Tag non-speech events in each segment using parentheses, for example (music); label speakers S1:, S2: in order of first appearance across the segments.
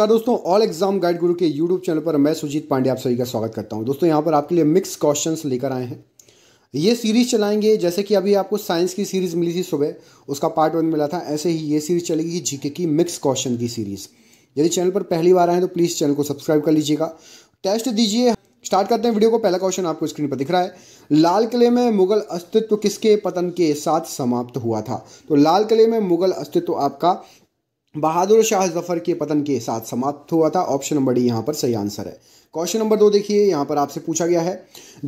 S1: दोस्तों all exam guide गुरु के यूट्यूब चैनल पर मैं सुजीत पांडे आप सभी का स्वागत करता हूं दोस्तों यहां पर आपके लिए मिक्स क्वेश्चंस लेकर आए हैं ये सीरीज चलाएंगे जैसे कि अभी आपको साइंस की सीरीज मिली थी सुबह उसका पार्ट वन मिला था ऐसे ही ये सीरीज चलेगी जीके की मिक्स क्वेश्चन की सीरीज यदि चैनल पर पहली बार आए तो प्लीज़ चैनल को सब्सक्राइब कर लीजिएगा टेस्ट दीजिए स्टार्ट करते हैं वीडियो को पहला क्वेश्चन आपको स्क्रीन पर दिख रहा है लाल किले में मुगल अस्तित्व किसके पतन के साथ समाप्त हुआ था तो लाल किले में मुगल अस्तित्व आपका बहादुर शाह जफर के पतन के साथ समाप्त हुआ था ऑप्शन नंबर डी यहाँ पर सही आंसर है क्वेश्चन नंबर दो देखिए यहाँ पर आपसे पूछा गया है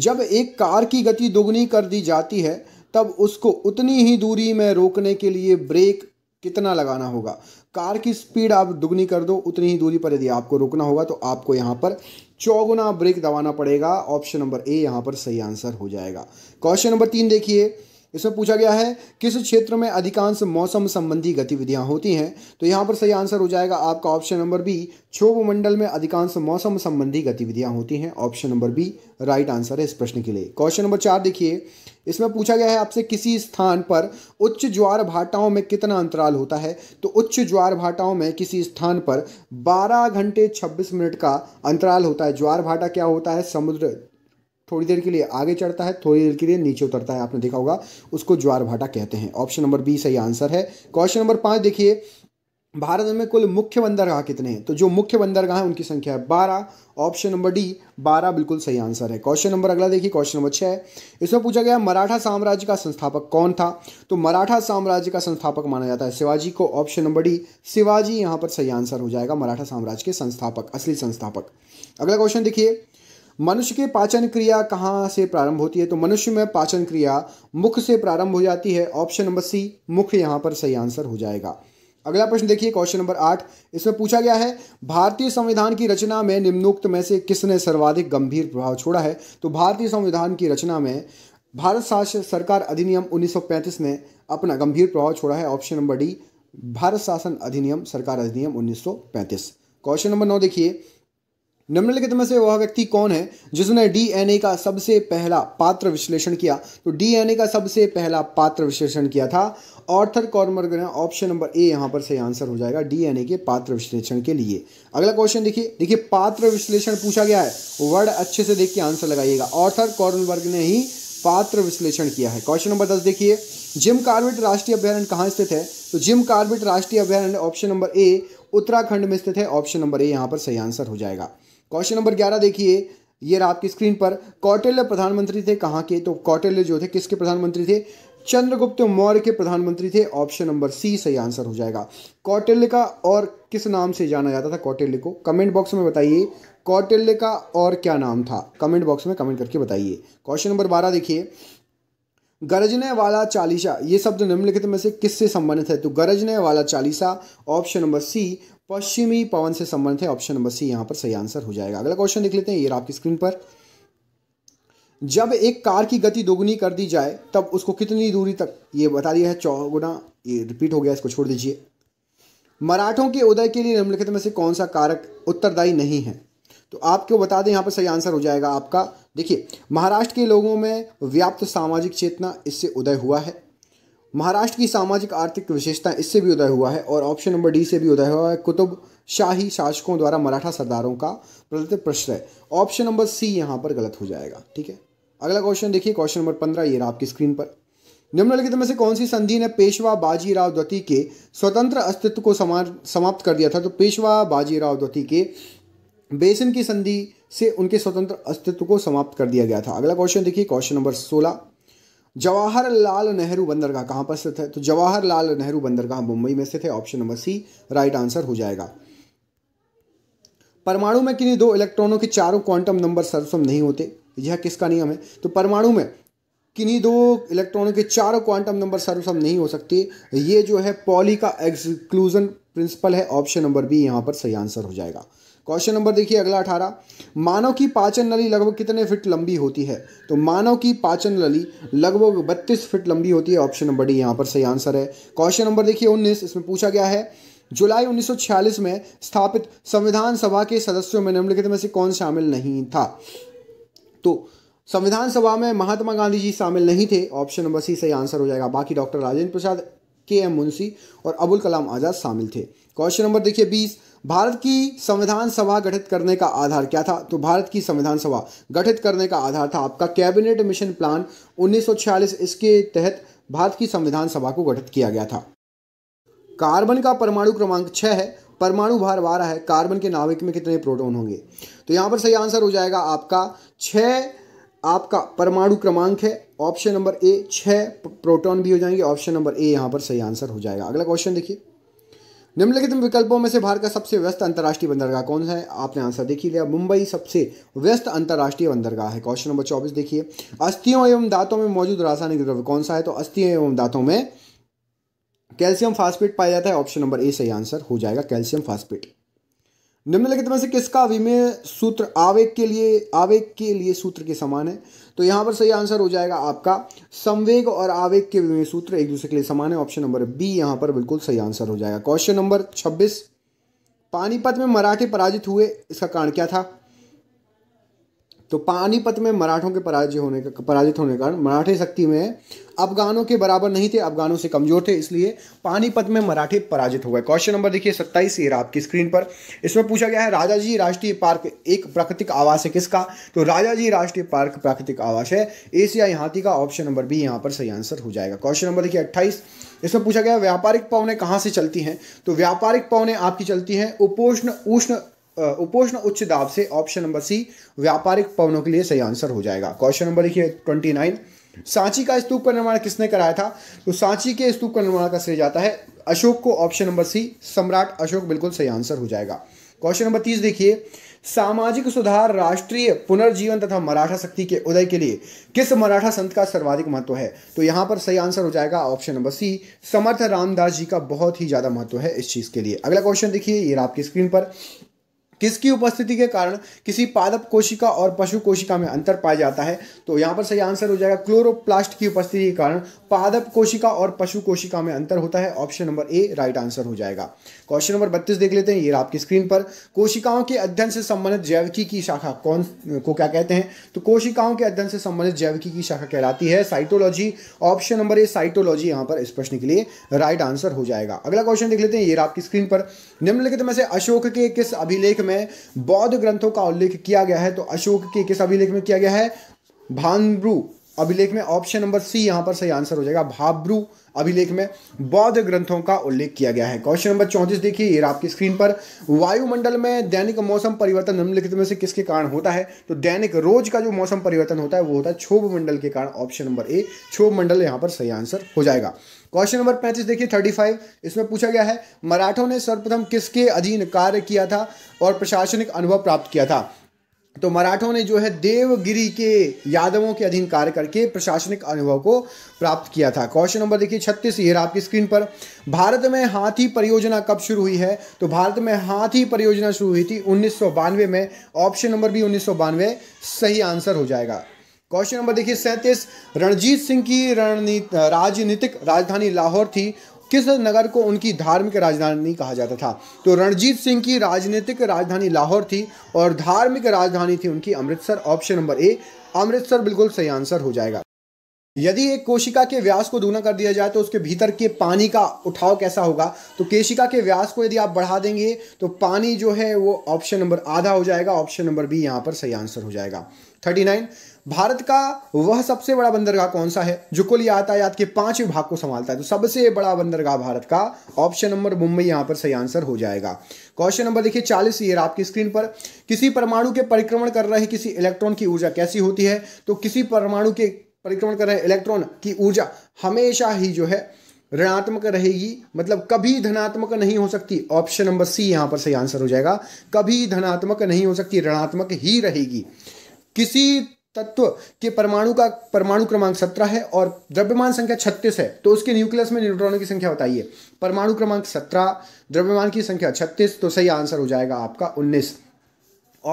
S1: जब एक कार की गति दोगुनी कर दी जाती है तब उसको उतनी ही दूरी में रोकने के लिए ब्रेक कितना लगाना होगा कार की स्पीड आप दुगनी कर दो उतनी ही दूरी पर यदि आपको रोकना होगा तो आपको यहाँ पर चौगुना ब्रेक दबाना पड़ेगा ऑप्शन नंबर ए यहाँ पर सही आंसर हो जाएगा क्वेश्चन नंबर तीन देखिए इसमें पूछा गया है किस क्षेत्र में अधिकांश मौसम संबंधी गतिविधियां होती हैं तो यहां पर सही आंसर हो जाएगा आपका ऑप्शन नंबर बी क्षोभ मंडल में अधिकांश मौसम संबंधी गतिविधियां होती हैं option number B right answer है इस प्रश्न के लिए क्वेश्चन नंबर चार देखिए इसमें पूछा गया है आपसे किसी स्थान पर उच्च ज्वार भाटाओं में कितना अंतराल होता है तो उच्च ज्वार भाटाओं में किसी स्थान पर 12 घंटे 26 मिनट का अंतराल होता है ज्वार भाटा क्या होता है समुद्र थोड़ी देर के लिए आगे चढ़ता है थोड़ी देर के लिए नीचे उतरता है आपने देखा होगा उसको ज्वार भाटा कहते हैं ऑप्शन नंबर बी सही आंसर है क्वेश्चन नंबर पाँच देखिए भारत में कुल मुख्य बंदरगाह कितने हैं तो जो मुख्य बंदरगाह है उनकी संख्या है बारह ऑप्शन नंबर डी बारह बिल्कुल सही आंसर है क्वेश्चन नंबर अगला देखिए क्वेश्चन नंबर छः इसमें पूछा गया मराठा साम्राज्य का संस्थापक कौन था तो मराठा साम्राज्य का संस्थापक माना जाता है शिवाजी को ऑप्शन नंबर डी शिवाजी यहाँ पर सही आंसर हो जाएगा मराठा साम्राज्य के संस्थापक असली संस्थापक अगला क्वेश्चन देखिए मनुष्य की पाचन क्रिया कहाँ से प्रारंभ होती है तो मनुष्य में पाचन क्रिया मुख से प्रारंभ हो जाती है ऑप्शन नंबर सी मुख यहाँ पर सही आंसर हो जाएगा अगला प्रश्न देखिए क्वेश्चन नंबर आठ इसमें पूछा गया है भारतीय संविधान की रचना में निम्नोक्त में से किसने सर्वाधिक गंभीर प्रभाव छोड़ा है तो भारतीय संविधान की रचना में भारत शासन सरकार अधिनियम 1935 ने अपना गंभीर प्रभाव छोड़ा है ऑप्शन नंबर डी भारत शासन अधिनियम सरकार अधिनियम 1935 क्वेश्चन नंबर नौ देखिए निम्नलिखित में, से वह व्यक्ति कौन है जिसने डीएनए का सबसे पहला पात्र विश्लेषण किया तो डीएनए का सबसे पहला पात्र विश्लेषण किया था ऑर्थर कॉर्मर ने ऑप्शन नंबर ए यहां पर सही आंसर हो जाएगा डीएनए के पात्र विश्लेषण के लिए अगला क्वेश्चन देखिए देखिए पात्र विश्लेषण पूछा गया है वर्ड अच्छे से देख के आंसर लगाइएगा ऑर्थर कॉर्नबर्ग ने ही पात्र विश्लेषण किया है क्वेश्चन नंबर दस देखिए जिम कार्बेट राष्ट्रीय अभ्यारण्य कहाँ स्थित है तो जिम कार्बेट राष्ट्रीय अभ्यारण्य ऑप्शन नंबर ए उत्तराखंड में स्थित है ऑप्शन नंबर ए यहाँ पर सही आंसर हो जाएगा क्वेश्चन नंबर ग्यारह देखिए ये रहा आपकी स्क्रीन पर कौटिल्य प्रधानमंत्री थे कहाँ के तो कौटिल्य जो थे किसके प्रधानमंत्री थे चंद्रगुप्त मौर्य के प्रधानमंत्री थे ऑप्शन नंबर सी सही आंसर हो जाएगा कौटिल्य का और किस नाम से जाना जाता था कौटिल्य को कमेंट बॉक्स में बताइए कौटिल्य का और क्या नाम था कमेंट बॉक्स में कमेंट करके बताइए क्वेश्चन नंबर बारह देखिए गरजने वाला चालीसा ये शब्द निम्नलिखित में से किससे संबंधित है तो गरजने वाला चालीसा ऑप्शन नंबर सी पश्चिमी पवन से संबंध है ऑप्शन नंबर सी यहां पर सही आंसर हो जाएगा अगला क्वेश्चन देख लेते हैं ये आपकी स्क्रीन पर जब एक कार की गति दोगुनी कर दी जाए तब उसको कितनी दूरी तक ये बता दिया है चौगुना ये रिपीट हो गया इसको छोड़ दीजिए मराठों के उदय के लिए निम्नलिखित में से कौन सा कारक उत्तरदायी नहीं है तो आपको बता दें यहाँ पर सही आंसर हो जाएगा आपका देखिए महाराष्ट्र के लोगों में व्याप्त सामाजिक चेतना इससे उदय हुआ है महाराष्ट्र की सामाजिक आर्थिक विशेषता इससे भी उदय हुआ है और ऑप्शन नंबर डी से भी उदय हुआ है कुतुब शाही शासकों द्वारा मराठा सरदारों का प्रदत्त प्रश्रय ऑप्शन नंबर सी यहाँ पर गलत हो जाएगा ठीक है अगला क्वेश्चन देखिए क्वेश्चन नंबर पंद्रह ये रहा आपकी स्क्रीन पर निम्नलिखित में से कौन सी संधि ने पेशवा बाजीराव द्वती के स्वतंत्र अस्तित्व को समाप्त कर दिया था तो पेशवा बाजीराव द्वती के बेसन की संधि से उनके स्वतंत्र अस्तित्व को समाप्त कर दिया गया था अगला क्वेश्चन देखिए क्वेश्चन नंबर सोलह जवाहरलाल नेहरू बंदरगाह कहाँ पर स्थित है तो जवाहरलाल नेहरू बंदरगाह मुंबई में स्थित है option number C right answer हो जाएगा परमाणु में किन्हीं दो इलेक्ट्रॉनों के चारों क्वांटम नंबर सर्वसम नहीं होते यह किसका नियम है तो परमाणु में किन्हीं दो इलेक्ट्रॉनों के चारों क्वांटम नंबर सर्वसम नहीं हो सकती ये जो है पॉली का एक्सक्लूजन प्रिंसिपल है ऑप्शन नंबर बी यहाँ पर सही आंसर हो जाएगा क्वेश्चन नंबर देखिए अगला अठारह मानव की पाचन नली लगभग कितने फिट लंबी होती है तो मानव की पाचन नली लगभग बत्तीस फिट लंबी होती है ऑप्शन नंबर डी यहाँ पर सही आंसर है क्वेश्चन नंबर देखिए उन्नीस इसमें पूछा गया है जुलाई 1946 में स्थापित संविधान सभा के सदस्यों में निम्नलिखित में से कौन शामिल नहीं था तो संविधान सभा में महात्मा गांधी जी शामिल नहीं थे ऑप्शन नंबर सी सही आंसर हो जाएगा बाकी डॉक्टर राजेंद्र प्रसाद के एम मुंशी और अबुल कलाम आज़ाद शामिल थे क्वेश्चन नंबर देखिए बीस भारत की संविधान सभा गठित करने का आधार क्या था तो भारत की संविधान सभा गठित करने का आधार था आपका कैबिनेट मिशन प्लान 1946 इसके तहत भारत की संविधान सभा को गठित किया गया था कार्बन का परमाणु क्रमांक छः है परमाणु भार बारह है कार्बन के नाविक में कितने प्रोटोन होंगे तो यहाँ पर सही आंसर हो जाएगा आपका छः आपका परमाणु क्रमांक है ऑप्शन नंबर ए छः प्रोटॉन भी हो जाएंगे ऑप्शन नंबर ए यहाँ पर सही आंसर हो जाएगा अगला क्वेश्चन देखिए निम्नलिखित विकल्पों में से भारत का सबसे व्यस्त अंतर्राष्ट्रीय बंदरगाह कौन सा है आपने आंसर देखी लिया मुंबई सबसे व्यस्त अंतर्राष्ट्रीय बंदरगाह है क्वेश्चन नंबर चौबीस देखिए अस्थियों एवं दांतों में मौजूद रासायनिक द्रव्य कौन सा है तो अस्थियों एवं दांतों में कैल्शियम फास्फेट पाया जाता है ऑप्शन नंबर ए सही आंसर हो जाएगा कैल्शियम फास्फेट निम्नलिखित में से किसका विमेय सूत्र आवेग के लिए आवेग के लिए सूत्र के समान है तो यहां पर सही आंसर हो जाएगा आपका संवेग और आवेग के विमेय सूत्र एक दूसरे के लिए समान है ऑप्शन नंबर बी यहाँ पर बिल्कुल सही आंसर हो जाएगा क्वेश्चन नंबर छब्बीस पानीपत में मराठे पराजित हुए इसका कारण क्या था तो पानीपत में मराठों के पराजय होने का पराजित होने के कारण मराठे शक्ति में अफगानों के बराबर नहीं थे अफगानों से कमजोर थे इसलिए पानीपत में मराठे पराजित हो गए क्वेश्चन नंबर देखिए सत्ताईस ये आपकी स्क्रीन पर इसमें पूछा गया है राजा जी राष्ट्रीय पार्क एक प्राकृतिक आवास है किसका तो राजा जी राष्ट्रीय पार्क प्राकृतिक आवास है एशियाई हाथी का ऑप्शन नंबर भी यहाँ पर सही आंसर हो जाएगा क्वेश्चन नंबर देखिए अट्ठाईस इसमें पूछा गया व्यापारिक पवने कहाँ से चलती हैं तो व्यापारिक पवने आपकी चलती हैं उपोष्ण उष्ण उपोष्ण उच्च दाब से ऑप्शन नंबर सी व्यापारिक पवनों के लिए सही आंसर हो जाएगा क्वेश्चन नंबर लिखिए ट्वेंटी नाइन सांची का स्तूप का निर्माण किसने कराया था तो सांची के स्तूप का निर्माण का श्रेय जाता है अशोक को ऑप्शन नंबर सी सम्राट अशोक बिल्कुल सही आंसर हो जाएगा क्वेश्चन नंबर तीस देखिए सामाजिक सुधार राष्ट्रीय पुनर्जीवन तथा मराठा शक्ति के उदय के लिए किस मराठा संत का सर्वाधिक महत्व है तो यहां पर सही आंसर हो जाएगा option number C Samarth Ramdas ji का बहुत ही ज़्यादा महत्व है इस चीज़ के लिए अगला क्वेश्चन देखिए ये आपकी स्क्रीन पर किसकी उपस्थिति के कारण किसी पादप कोशिका और पशु कोशिका में अंतर पाया जाता है तो यहाँ पर सही आंसर हो जाएगा क्लोरोप्लास्ट की उपस्थिति के कारण पादप कोशिका और पशु कोशिका में अंतर होता है option number A right answer हो जाएगा क्वेश्चन नंबर बत्तीस देख लेते हैं ये आपकी स्क्रीन पर कोशिकाओं के अध्ययन से संबंधित जैविकी की शाखा कौन को क्या कहते हैं तो कोशिकाओं के अध्ययन से संबंधित जैविकी की शाखा कहलाती है cytology option number A cytology यहाँ पर इस प्रश्न के लिए राइट आंसर हो जाएगा अगला क्वेश्चन देख लेते हैं ये आपकी स्क्रीन पर निम्नलिखित में से अशोक के किस अभिलेख में में बौद्ध ग्रंथों का उल्लेख किया गया है तो अशोक के किस अभिलेख में किया गया है भानब्रू अभिलेख में ऑप्शन नंबर सी यहां पर सही आंसर हो जाएगा भाब्रू अभिलेख में बौद्ध ग्रंथों का उल्लेख किया गया है क्वेश्चन नंबर चौंतीस देखिए ये आपकी स्क्रीन पर वायुमंडल में दैनिक मौसम परिवर्तन निम्नलिखित में से किसके कारण होता है तो दैनिक रोज का जो मौसम परिवर्तन होता है वो होता है क्षोभ मंडल के कारण ऑप्शन नंबर ए क्षोभ मंडल यहाँ पर सही आंसर हो जाएगा क्वेश्चन नंबर पैंतीस देखिए थर्टी फाइव इसमें पूछा गया है मराठों ने सर्वप्रथम किसके अधीन कार्य किया था और प्रशासनिक अनुभव प्राप्त किया था तो मराठों ने जो है देवगिरी के यादवों के अधीन कार्य करके प्रशासनिक अनुभव को प्राप्त किया था क्वेश्चन नंबर देखिए छत्तीस ये आपकी स्क्रीन पर भारत में हाथी परियोजना कब शुरू हुई है तो भारत में हाथी परियोजना शुरू हुई थी उन्नीस में ऑप्शन नंबर भी उन्नीस सही आंसर हो जाएगा क्वेश्चन नंबर देखिए सैंतीस रणजीत सिंह की रणनीत राजनीतिक राजधानी लाहौर थी किस नगर को उनकी धार्मिक राजधानी कहा जाता था तो रणजीत सिंह की राजनीतिक राजधानी लाहौर थी और धार्मिक राजधानी थी उनकी Amritsar option number A Amritsar बिल्कुल सही आंसर हो जाएगा यदि एक कोशिका के व्यास को दूना कर दिया जाए तो उसके भीतर के पानी का उठाव कैसा होगा तो केशिका के व्यास को यदि आप बढ़ा देंगे तो पानी जो है वो ऑप्शन नंबर आधा हो जाएगा ऑप्शन नंबर बी यहाँ पर सही आंसर हो जाएगा थर्टी नाइन भारत का वह सबसे बड़ा बंदरगाह कौन सा है जो कुल यातायात के पांच विभाग को संभालता है तो सबसे बड़ा बंदरगाह भारत का ऑप्शन नंबर मुंबई यहां पर सही आंसर हो जाएगा क्वेश्चन नंबर देखिए चालीस ये आपकी स्क्रीन पर किसी परमाणु के परिक्रमण कर रहे किसी इलेक्ट्रॉन की ऊर्जा कैसी होती है तो किसी परमाणु के परिक्रमण कर रहे इलेक्ट्रॉन की ऊर्जा हमेशा ही जो है ऋणात्मक रहेगी मतलब कभी धनात्मक नहीं हो सकती ऑप्शन नंबर सी यहां पर सही आंसर हो जाएगा कभी धनात्मक नहीं हो सकती ऋणात्मक ही रहेगी किसी तत्व के परमाणु का परमाणु क्रमांक सत्रह है और द्रव्यमान संख्या छत्तीस है तो उसके न्यूक्लियस में न्यूट्रॉनों की संख्या बताइए परमाणु क्रमांक सत्रह द्रव्यमान की संख्या छत्तीस तो सही आंसर हो जाएगा आपका उन्नीस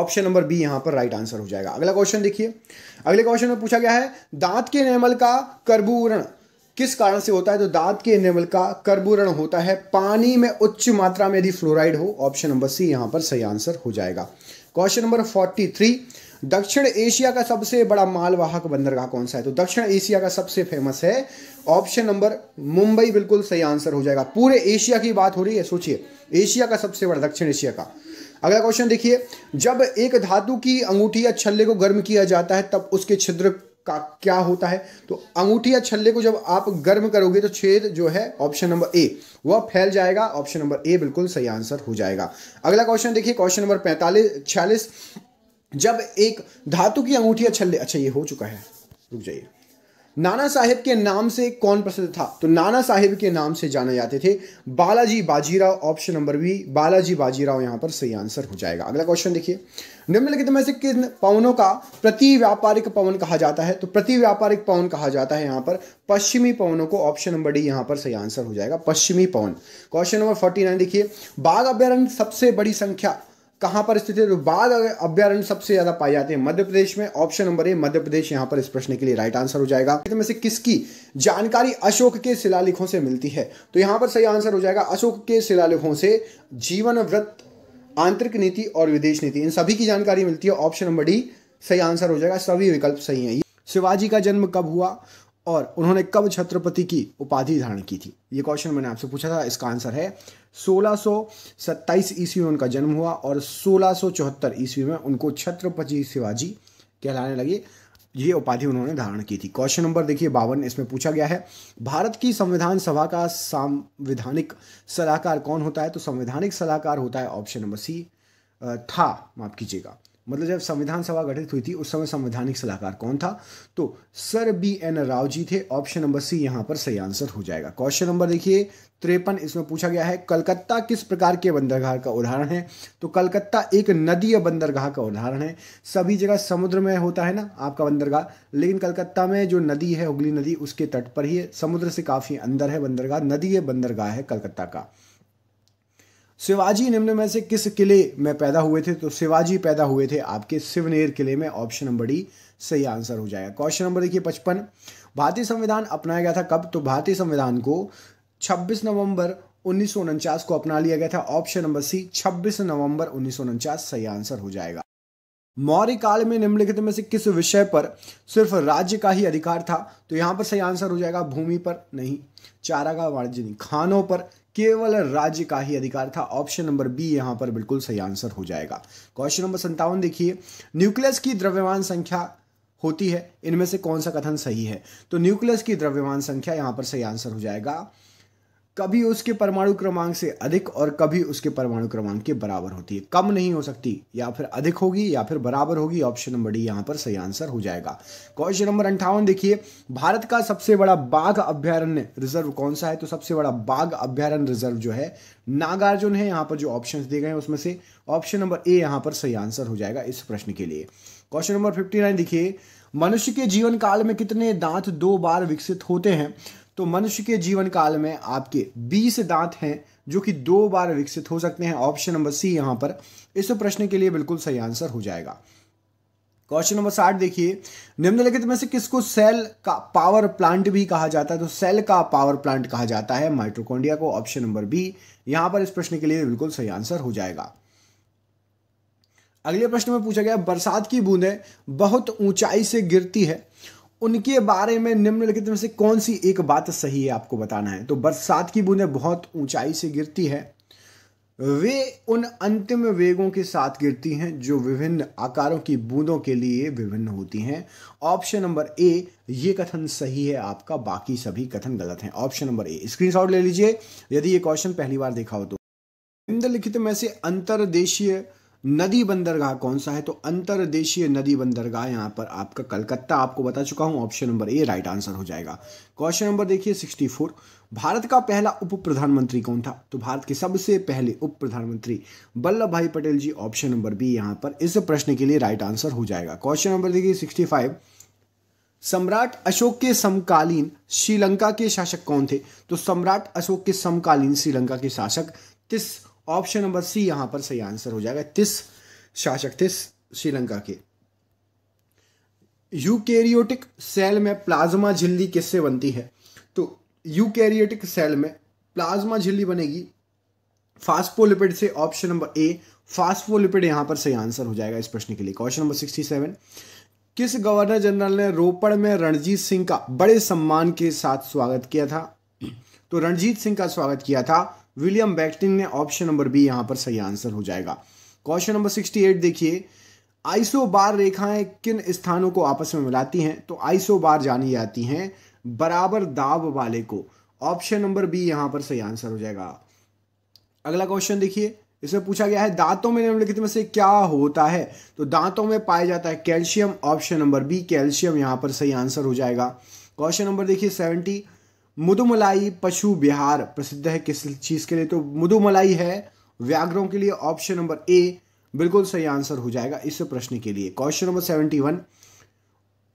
S1: ऑप्शन नंबर बी यहां पर राइट आंसर हो जाएगा अगला क्वेश्चन देखिए अगले क्वेश्चन में पूछा गया है दांत के निर्मल का कर्बूरण किस कारण से होता है तो दांत के निर्मल का कर्बूरण होता है पानी में उच्च मात्रा में यदि फ्लोराइड हो ऑप्शन नंबर सी यहां पर सही आंसर हो जाएगा क्वेश्चन नंबर फोर्टी थ्री दक्षिण एशिया का सबसे बड़ा मालवाहक बंदरगाह कौन सा है तो दक्षिण एशिया का सबसे फेमस है ऑप्शन नंबर मुंबई बिल्कुल सही आंसर हो जाएगा पूरे एशिया की बात हो रही है सोचिए एशिया का सबसे बड़ा दक्षिण एशिया का अगला क्वेश्चन देखिए जब एक धातु की अंगूठी या छल्ले को गर्म किया जाता है तब उसके छिद्र का क्या होता है तो अंगूठी या छल्ले को जब आप गर्म करोगे तो छेद जो है ऑप्शन नंबर ए वह फैल जाएगा ऑप्शन नंबर ए बिल्कुल सही आंसर हो जाएगा अगला क्वेश्चन देखिए क्वेश्चन नंबर पैंतालीस छियालीस जब एक धातु की अंगूठी अछल्य अच्छा ये हो चुका है रुक जाइए नाना साहेब के नाम से कौन प्रसिद्ध था तो नाना साहेब के नाम से जाने जाते थे Balaji Bajirao option number B Balaji Bajirao यहां पर सही आंसर हो जाएगा अगला क्वेश्चन देखिए निम्नलिखित में से किन पवनों का प्रति व्यापारिक पवन कहा जाता है तो प्रति व्यापारिक पवन कहा जाता है यहां पर पश्चिमी पवनों को ऑप्शन नंबर डी यहां पर सही आंसर हो जाएगा पश्चिमी पवन क्वेश्चन नंबर फोर्टी नाइन देखिए बाघ अभ्यारण्य सबसे बड़ी संख्या कहाँ पर स्थित है तो बाघ अभ्यारण्य सबसे ज्यादा पाए जाते हैं मध्य प्रदेश में ऑप्शन नंबर ए मध्य प्रदेश यहाँ पर इस प्रश्न के लिए राइट आंसर हो जाएगा तो में से किसकी जानकारी अशोक के शिलालेखों से मिलती है तो यहाँ पर सही आंसर हो जाएगा अशोक के शिलालेखों से जीवन व्रत आंतरिक नीति और विदेश नीति इन सभी की जानकारी मिलती है ऑप्शन नंबर डी सही आंसर हो जाएगा सभी विकल्प सही है शिवाजी का जन्म कब हुआ और उन्होंने कब छत्रपति की उपाधि धारण की थी ये क्वेश्चन मैंने आपसे पूछा था इसका आंसर है सोलह ईस्वी में उनका जन्म हुआ और सोलह ईस्वी में उनको छत्रपति शिवाजी कहलाने लगे ये उपाधि उन्होंने धारण की थी क्वेश्चन नंबर देखिए बावन इसमें पूछा गया है भारत की संविधान सभा का संविधानिक सलाहकार कौन होता है तो संवैधानिक सलाहकार होता है ऑप्शन नंबर सी था माफ कीजिएगा मतलब जब संविधान सभा गठित हुई थी उस समय संवैधानिक सलाहकार कौन था तो sir B N Rao ji थे ऑप्शन नंबर सी यहां पर सही आंसर हो जाएगा क्वेश्चन नंबर देखिए त्रेपन इसमें पूछा गया है कलकत्ता किस प्रकार के बंदरगाह का उदाहरण है तो कलकत्ता एक नदीय बंदरगाह का उदाहरण है सभी जगह समुद्र में होता है ना आपका बंदरगाह लेकिन कलकत्ता में जो नदी है हुगली नदी उसके तट पर ही है समुद्र से काफ़ी अंदर है बंदरगाह नदीय बंदरगाह है कलकत्ता का शिवाजी निम्न में से किस किले में पैदा हुए थे तो शिवाजी पैदा हुए थे आपके शिवनेर किले में ऑप्शन नंबर डी सही आंसर हो जाएगा क्वेश्चन नंबर देखिए पचपन भारतीय संविधान अपनाया गया था कब तो भारतीय संविधान को 26 नवंबर उन्नीस को अपना लिया गया था ऑप्शन नंबर सी 26 नवंबर उन्नीस सही आंसर हो जाएगा मौर्य काल में निम्नलिखित में से किस विषय पर सिर्फ राज्य का ही अधिकार था तो यहां पर सही आंसर हो जाएगा भूमि पर नहीं चारा का वाणिज्य नहीं खानों पर केवल राज्य का ही अधिकार था ऑप्शन नंबर बी यहां पर बिल्कुल सही आंसर हो जाएगा क्वेश्चन नंबर संतावन देखिए न्यूक्लियस की द्रव्यमान संख्या होती है इनमें से कौन सा कथन सही है तो न्यूक्लियस की द्रव्यमान संख्या यहां पर सही आंसर हो जाएगा कभी उसके परमाणु क्रमांक से अधिक और कभी उसके परमाणु क्रमांक के बराबर होती है कम नहीं हो सकती या फिर अधिक होगी या फिर बराबर होगी ऑप्शन नंबर डी यहां पर सही आंसर हो जाएगा क्वेश्चन नंबर अंठावन देखिए भारत का सबसे बड़ा बाघ अभ्यारण्य रिजर्व कौन सा है तो सबसे बड़ा बाघ अभ्यारण्य रिजर्व जो है नागार्जुन है यहां पर जो ऑप्शन दिए गए हैं उसमें से ऑप्शन नंबर ए यहां पर सही आंसर हो जाएगा इस प्रश्न के लिए क्वेश्चन नंबर फिफ्टी नाइन देखिए मनुष्य के जीवन काल में कितने दांत दो बार विकसित होते हैं तो मनुष्य के जीवन काल में आपके 20 दांत हैं जो कि दो बार विकसित हो सकते हैं ऑप्शन नंबर सी यहां पर इस प्रश्न के लिए बिल्कुल सही आंसर हो जाएगा क्वेश्चन नंबर साठ देखिए निम्नलिखित में से किसको सेल का पावर प्लांट भी कहा जाता है तो सेल का पावर प्लांट कहा जाता है माइट्रोकोंडिया को ऑप्शन नंबर बी यहां पर इस प्रश्न के लिए बिल्कुल सही आंसर हो जाएगा अगले प्रश्न में पूछा गया बरसात की बूंदें बहुत ऊंचाई से गिरती है उनके बारे में निम्नलिखित में से कौन सी एक बात सही है आपको बताना है तो बरसात की बूंदें बहुत ऊंचाई से गिरती है वे उन अंतिम वेगों के साथ गिरती हैं जो विभिन्न आकारों की बूंदों के लिए विभिन्न होती हैं ऑप्शन नंबर ए ये कथन सही है आपका बाकी सभी कथन गलत हैं ऑप्शन नंबर ए स्क्रीनशॉट ले लीजिए यदि ये क्वेश्चन पहली बार देखा हो तो निम्नलिखित में से अंतरदेशीय नदी बंदरगाह कौन सा है तो अंतरदेशीय नदी बंदरगाह यहाँ पर आपका कलकत्ता आपको बता चुका हूँ option number A right answer हो जाएगा क्वेश्चन नंबर देखिए 64 भारत का पहला उप प्रधानमंत्री कौन था तो भारत के सबसे पहले उप प्रधानमंत्री Vallabh Bhai Patel ji option number B यहाँ पर इस प्रश्न के लिए राइट आंसर हो जाएगा क्वेश्चन नंबर देखिए फाइव सम्राट अशोक के समकालीन श्रीलंका के शासक कौन थे तो सम्राट अशोक के समकालीन श्रीलंका के शासक किस ऑप्शन नंबर सी यहां पर सही आंसर हो जाएगा तीस शासक तीस श्रीलंका के यूकैरियोटिक सेल में प्लाज्मा झिल्ली किससे बनती है तो यूकैरियोटिक सेल में प्लाज्मा झिल्ली बनेगी फास्फोलिपिड से ऑप्शन नंबर ए फास्फोलिपिड यहां पर सही आंसर हो जाएगा इस प्रश्न के लिए क्वेश्चन नंबर सिक्सटी सेवन किस गवर्नर जनरल ने रोपड़ में रणजीत सिंह का बड़े सम्मान के साथ स्वागत किया था तो रणजीत सिंह का स्वागत किया था विलियम बैक्टिन ने ऑप्शन नंबर बी यहां पर सही आंसर हो जाएगा क्वेश्चन नंबर सिक्सटी एट देखिए आइसोबार रेखाएं किन स्थानों को आपस में मिलाती हैं तो आइसोबार जानी जाती हैं बराबर दाब वाले को ऑप्शन नंबर बी यहां पर सही आंसर हो जाएगा अगला क्वेश्चन देखिए इसमें पूछा गया है दांतों में निम्नलिखित में से क्या होता है तो दांतों में पाया जाता है calcium option number B calcium यहां पर सही आंसर हो जाएगा क्वेश्चन नंबर देखिए सेवेंटी मुदुमलाई पशु बिहार प्रसिद्ध है किस चीज़ के लिए तो मुदुमलाई है व्याघ्रों के लिए ऑप्शन नंबर ए बिल्कुल सही आंसर हो जाएगा इस प्रश्न के लिए क्वेश्चन नंबर सेवेंटी वन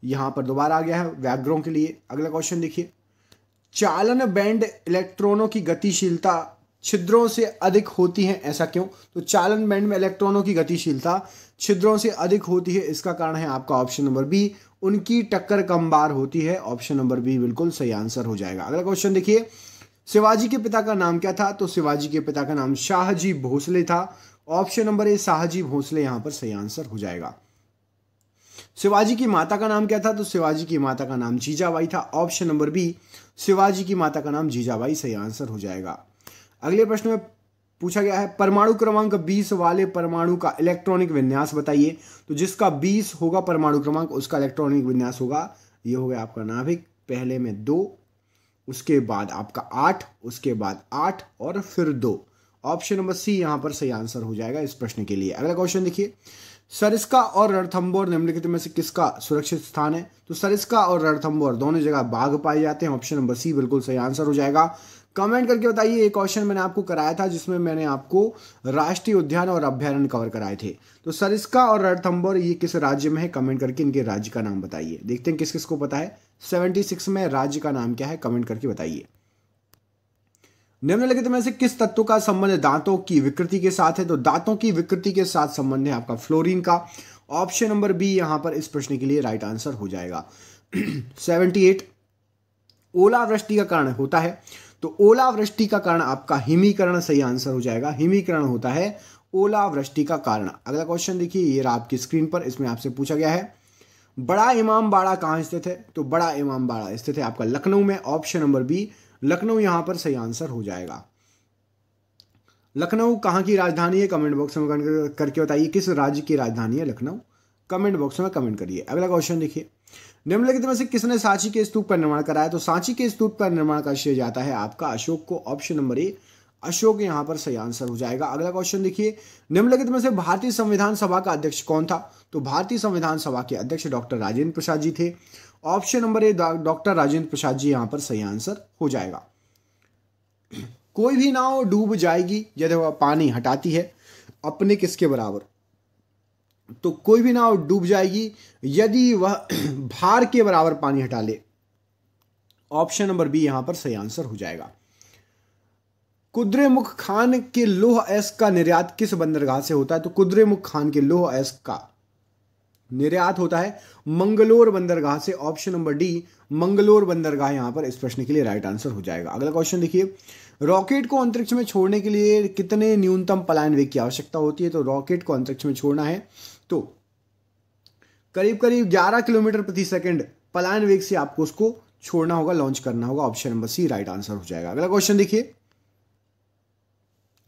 S1: यहां पर दोबारा आ गया है व्याघ्रों के लिए अगला क्वेश्चन देखिए चालन बैंड इलेक्ट्रॉनों की गतिशीलता छिद्रों से अधिक होती है ऐसा क्यों तो चालन बैंड में इलेक्ट्रॉनों की गतिशीलता छिद्रों से अधिक होती है इसका कारण है आपका ऑप्शन नंबर बी उनकी टक्कर कम बार होती है ऑप्शन नंबर बी बिल्कुल सही आंसर हो जाएगा अगला क्वेश्चन देखिए शिवाजी के पिता का नाम क्या था तो शिवाजी के पिता का नाम शाहजी भोसले था option number A Shahaji Bhosale यहां पर सही आंसर हो जाएगा शिवाजी की माता का नाम क्या था तो शिवाजी की माता का नाम जीजाबाई था ऑप्शन नंबर बी शिवाजी की माता का नाम जीजाबाई सही आंसर हो जाएगा अगले प्रश्न में पूछा गया है परमाणु क्रमांक 20 वाले परमाणु का इलेक्ट्रॉनिक विन्यास बताइए तो जिसका 20 होगा परमाणु क्रमांक उसका इलेक्ट्रॉनिक विन्यास होगा ये हो गया आपका नाभिक पहले में दो उसके बाद आपका आठ उसके बाद आठ और फिर दो ऑप्शन नंबर सी यहां पर सही आंसर हो जाएगा इस प्रश्न के लिए अगला क्वेश्चन देखिए सरिस्का और रणथम्बोर निम्नलिखित में से किसका सुरक्षित स्थान है तो सरिस्का और रणथम्बोर दोनों जगह बाघ पाए जाते हैं ऑप्शन नंबर सी बिल्कुल सही आंसर हो जाएगा कमेंट करके बताइए एक क्वेश्चन मैंने आपको कराया था जिसमें मैंने आपको राष्ट्रीय उद्यान और अभ्यारण्य कवर कराए थे तो सरिस्का और रणथम्बोर ये किस राज्य में है कमेंट करके इनके राज्य का नाम बताइए देखते हैं किस किस को पता है 76 में राज्य का नाम क्या है कमेंट करके बताइए निम्नलिखित में से किस तत्व का संबंध दांतों की विकृति के साथ है तो दांतों की विकृति के साथ संबंध है आपका फ्लोरिन का ऑप्शन नंबर बी यहां पर इस प्रश्न के लिए राइट आंसर हो जाएगा (clears throat) एट ओलावृष्टि का कारण होता है तो ओलावृष्टि का कारण आपका हिमीकरण सही आंसर हो जाएगा हिमीकरण होता है ओलावृष्टि का कारण अगला क्वेश्चन देखिए ये रहा आपकी स्क्रीन पर इसमें आपसे पूछा गया है बड़ा इमाम बाड़ा कहाँ स्थित है तो बड़ा इमाम बाड़ा स्थित है आपका लखनऊ में ऑप्शन नंबर बी लखनऊ यहां पर सही आंसर हो जाएगा लखनऊ कहाँ की राजधानी है कमेंट बॉक्स में करके बताइए किस राज्य की राजधानी है लखनऊ कमेंट बॉक्स में कमेंट करिए अगला क्वेश्चन देखिए निम्नलिखित में से किसने सांची के स्तूप का निर्माण कराया तो सांची के स्तूप का निर्माण का श्रेय जाता है आपका अशोक को ऑप्शन नंबर ए अशोक यहां पर सही आंसर हो जाएगा अगला क्वेश्चन देखिए निम्नलिखित में से भारतीय संविधान सभा का अध्यक्ष कौन था तो भारतीय संविधान सभा के अध्यक्ष डॉक्टर राजेंद्र प्रसाद जी थे option number A doctor Rajendra Prasad ji यहां पर सही आंसर हो जाएगा कोई भी नाव डूब जाएगी यदि वह पानी हटाती है अपने किसके बराबर तो कोई भी नाव डूब जाएगी यदि वह (clears throat) भार के बराबर पानी हटा ले ऑप्शन नंबर बी यहां पर सही आंसर हो जाएगा कुद्रेमुख खान के लोह एस का निर्यात किस बंदरगाह से होता है तो कुद्रेमुख खान के लोह एस का निर्यात होता है मंगलोर बंदरगाह से ऑप्शन नंबर डी मंगलोर बंदरगाह यहां पर इस प्रश्न के लिए राइट आंसर हो जाएगा अगला क्वेश्चन देखिए रॉकेट को अंतरिक्ष में छोड़ने के लिए कितने न्यूनतम पलायन वेग की आवश्यकता होती है तो रॉकेट को अंतरिक्ष में छोड़ना है तो करीब करीब 11 किलोमीटर प्रति सेकंड पलायन वेग से आपको उसको छोड़ना होगा लॉन्च करना होगा option number C right answer हो जाएगा अगला क्वेश्चन देखिए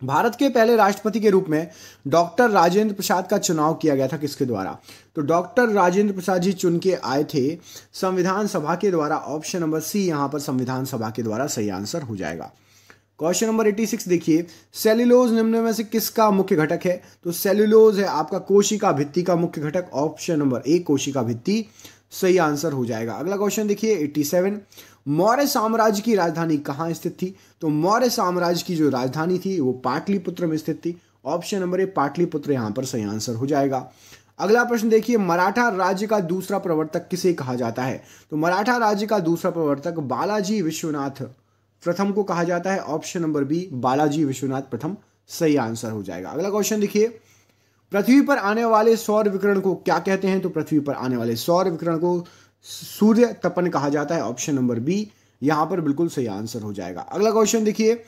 S1: भारत के पहले राष्ट्रपति के रूप में डॉक्टर राजेंद्र प्रसाद का चुनाव किया गया था किसके द्वारा तो डॉक्टर राजेंद्र प्रसाद जी चुन के आए थे संविधान सभा के द्वारा ऑप्शन नंबर सी यहां पर संविधान सभा के द्वारा सही आंसर हो जाएगा क्वेश्चन नंबर 86 देखिए सेल्युलोज निम्न में से किसका मुख्य घटक है तो सेल्यूलोज है आपका कोशिका भित्ति का मुख्य घटक ऑप्शन नंबर ए कोशिका भित्ति सही आंसर हो जाएगा अगला क्वेश्चन देखिए 87 मौर्य साम्राज्य की राजधानी कहाँ स्थित थी तो मौर्य साम्राज्य की जो राजधानी थी वो पाटलिपुत्र में स्थित थी ऑप्शन नंबर ए पाटलिपुत्र यहाँ पर सही आंसर हो जाएगा अगला प्रश्न देखिए मराठा राज्य का दूसरा प्रवर्तक किसे कहा जाता है तो मराठा राज्य का दूसरा प्रवर्तक बालाजी विश्वनाथ प्रथम को कहा जाता है option number B Balaji Vishwanath प्रथम सही आंसर हो जाएगा अगला क्वेश्चन देखिए पृथ्वी पर आने वाले सौर विकरण को क्या कहते हैं तो पृथ्वी पर आने वाले सौर विकरण को सूर्य तपन कहा जाता है ऑप्शन नंबर बी यहां पर बिल्कुल सही आंसर हो जाएगा अगला क्वेश्चन देखिए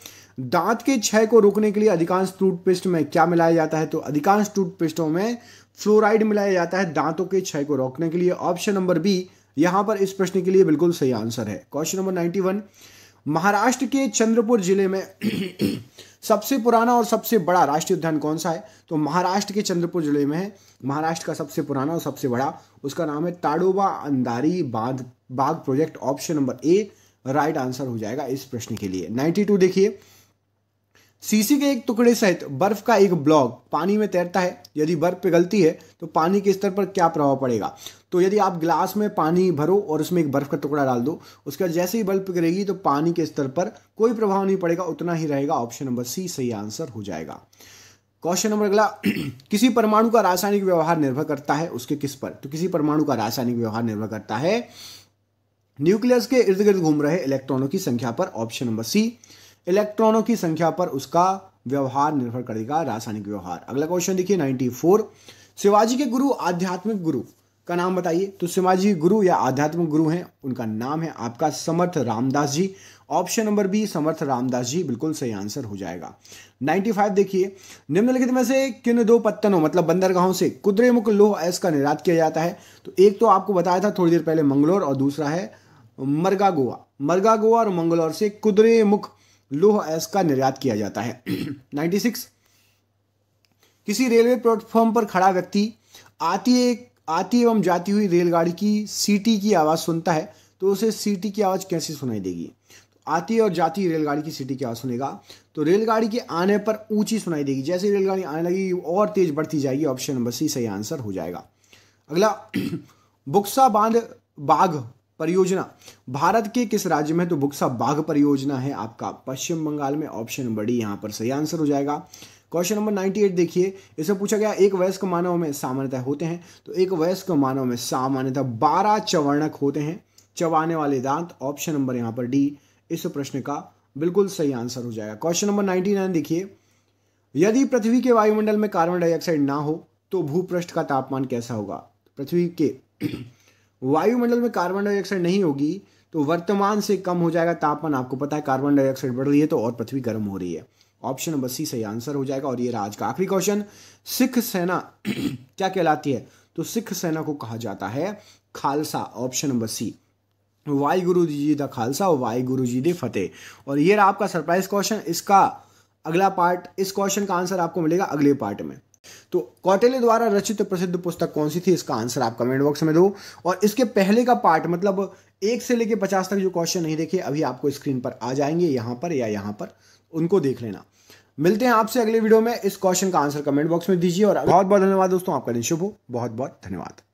S1: दांत के क्षय को रोकने के लिए अधिकांश टूथपेस्ट में क्या मिलाया जाता है तो अधिकांश टूथपेस्टों में फ्लोराइड मिलाया जाता है दांतों के क्षय को रोकने के लिए ऑप्शन नंबर बी यहां पर इस प्रश्न के लिए बिल्कुल सही आंसर है question number ninety one Maharashtra के चंद्रपुर जिले में सबसे पुराना और सबसे बड़ा राष्ट्रीय उद्यान कौन सा है तो महाराष्ट्र के चंद्रपुर जिले में है महाराष्ट्र का सबसे पुराना और सबसे बड़ा उसका नाम है ताड़ोबा अंधारी बांध बाघ project option number A right answer हो जाएगा इस प्रश्न के लिए नाइन्टी देखिए सीसी के एक टुकड़े सहित बर्फ का एक ब्लॉक पानी में तैरता है यदि बर्फ पिघलती है तो पानी के स्तर पर क्या प्रभाव पड़ेगा तो यदि आप ग्लास में पानी भरो और उसमें एक बर्फ का टुकड़ा डाल दो उसके बाद जैसे ही बर्फ पिघलेगी तो पानी के स्तर पर कोई प्रभाव नहीं पड़ेगा उतना ही रहेगा ऑप्शन नंबर सी सही आंसर हो जाएगा क्वेश्चन नंबर अगला (clears throat) किसी परमाणु का रासायनिक व्यवहार निर्भर करता है उसके किस पर तो किसी परमाणु का रासायनिक व्यवहार निर्भर करता है न्यूक्लियस के इर्द गिर्द घूम रहे इलेक्ट्रॉनों की संख्या पर ऑप्शन नंबर सी इलेक्ट्रॉनों की संख्या पर उसका व्यवहार निर्भर करेगा रासायनिक व्यवहार अगला क्वेश्चन देखिए 94 शिवाजी के गुरु आध्यात्मिक गुरु का नाम बताइए तो शिवाजी गुरु या आध्यात्मिक गुरु हैं उनका नाम है आपका Samarth Ramdas ji option number B Samarth Ramdas ji बिल्कुल सही आंसर हो जाएगा 95 देखिए निम्नलिखित में से किन दो पत्तनों मतलब बंदरगाहों से कुद्रेमुख लोह एस का निर्यात किया जाता है तो एक तो आपको बताया था थोड़ी देर पहले मंगलोर और दूसरा है मरगा गोवा मरगा गोवा और मंगलोर से कुद्रेमुख लोह अयस्क का निर्यात किया जाता है 96 (clears throat) किसी रेलवे प्लेटफॉर्म पर खड़ा व्यक्ति आती एक आती एवं जाती हुई रेलगाड़ी की सीटी की आवाज़ सुनता है तो उसे सीटी की आवाज़ कैसी सुनाई देगी आती और जाती रेलगाड़ी की सीटी की आवाज़ सुनेगा तो रेलगाड़ी के आने पर ऊंची सुनाई देगी जैसे रेलगाड़ी आने लगी और तेज़ बढ़ती जाएगी ऑप्शन नंबर सी सही आंसर हो जाएगा अगला (clears throat) बुक्सा बांध बाघ परियोजना भारत के किस राज्य में तो बुक्सा बाघ परियोजना है आपका पश्चिम बंगाल में ऑप्शन बड़ी डी यहाँ पर सही आंसर हो जाएगा क्वेश्चन नंबर 98 देखिए इसमें पूछा गया एक वयस्क मानव में सामान्यता होते हैं तो एक वयस्क मानव में सामान्यता बारह चवर्णक होते हैं चवाने वाले दांत ऑप्शन नंबर यहाँ पर डी इस प्रश्न का बिल्कुल सही आंसर हो जाएगा क्वेश्चन नंबर 99 देखिए यदि पृथ्वी के वायुमंडल में कार्बन डाइऑक्साइड ना हो तो भूपृष्ठ का तापमान कैसा होगा पृथ्वी के वायुमंडल में कार्बन डाइऑक्साइड नहीं होगी तो वर्तमान से कम हो जाएगा तापमान आपको पता है कार्बन डाइऑक्साइड बढ़ रही है तो और पृथ्वी गर्म हो रही है ऑप्शन नंबर सी सही आंसर हो जाएगा और ये रहा आज का आखिरी क्वेश्चन सिख सेना (clears throat) क्या कहलाती है तो सिख सेना को कहा जाता है खालसा ऑप्शन नंबर सी गुरु जी द खालसा और गुरु जी दे फतेह और ये रहा आपका सरप्राइज क्वेश्चन इसका अगला पार्ट इस क्वेश्चन का आंसर आपको मिलेगा अगले पार्ट में तो कौटिल्य द्वारा रचित प्रसिद्ध पुस्तक कौन सी थी इसका आंसर आप कमेंट बॉक्स में दो और इसके पहले का पार्ट मतलब एक से लेके पचास तक जो क्वेश्चन नहीं देखे अभी आपको स्क्रीन पर आ जाएंगे यहां पर या यहां पर उनको देख लेना मिलते हैं आपसे अगले वीडियो में इस क्वेश्चन का आंसर कमेंट बॉक्स में दीजिए और बहुत बहुत धन्यवाद दोस्तों आपका दिन शुभ हो बहुत बहुत धन्यवाद